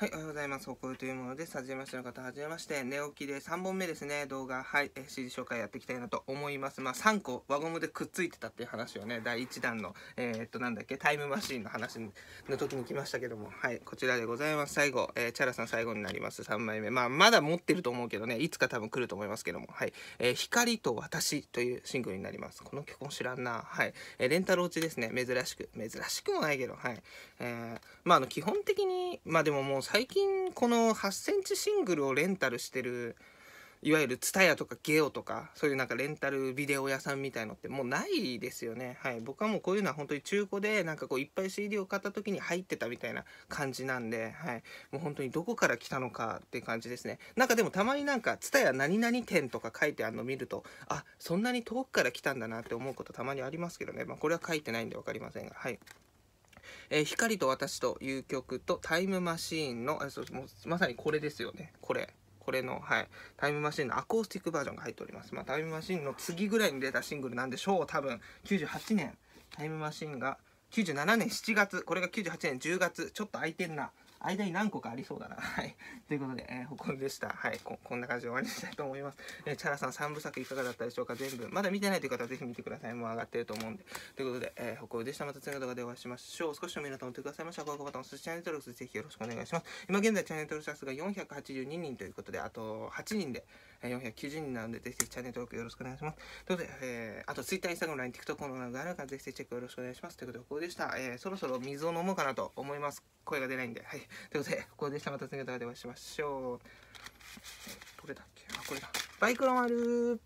はい、おはようございます。ほこるというものです。はじめましての方、はじめまして。寝起きで3本目ですね、動画、はい、え指示紹介やっていきたいなと思います。まあ、3個、輪ゴムでくっついてたっていう話をね、第1弾の、えー、っと、なんだっけ、タイムマシーンの話の時に来ましたけども、はい、こちらでございます。最後、えー、チャラさん最後になります。3枚目。まあ、まだ持ってると思うけどね、いつか多分来ると思いますけども、はい、えー、光と私というシングルになります。この曲も知らんな。はい、えー、レンタル落ちですね、珍しく。珍しくもないけど、はい。えー、まあ、あの、基本的に、まあでももう、最近この8センチシングルをレンタルしてるいわゆる TSUTAYA とかゲオとかそういうなんかレンタルビデオ屋さんみたいのってもうないですよねはい僕はもうこういうのは本当に中古でなんかこういっぱい CD を買った時に入ってたみたいな感じなんではいもう本当にどこから来たのかって感じですねなんかでもたまになんか TSUTAYA 何々店とか書いてあるの見るとあそんなに遠くから来たんだなって思うことたまにありますけどねまあこれは書いてないんで分かりませんがはいえー、光と私という曲とタイムマシーンの、えそうもうまさにこれですよね、これ。これの、はい、タイムマシーンのアコースティックバージョンが入っております。まあ、タイムマシーンの次ぐらいに出たシングルなんでしょう、多分。98年、タイムマシーンが、97年7月、これが98年10月、ちょっと空いてんな。間に何個かありそうだな。はい。ということで、えー、ほこでした。はいこ。こんな感じで終わりにしたいと思います。えー、チャラさん3部作いかがだったでしょうか全部。まだ見てないという方はぜひ見てください。もう上がってると思うんで。ということで、えー、ほこでした。また次の動画でお会いしましょう。少しでも皆さんおってくださいました。高評価ボタン、そしてチャンネル登録ぜひよろしくお願いします。今現在チャンネル登録者数が482人ということで、あと8人で、えー、490人なので、ぜひチャンネル登録よろしくお願いします。ということで、えー、あと Twitter、Instagram、LINE、TikTok の動あるからぜひチェックよろしくお願いします。ということで、ここでした。えー、そろそろ水を飲もうかなと思います。声が出ないんで。はい。ということで、ここで下また次の動画でお会いしましょう。どれだっけあ、これだ。バイクロマル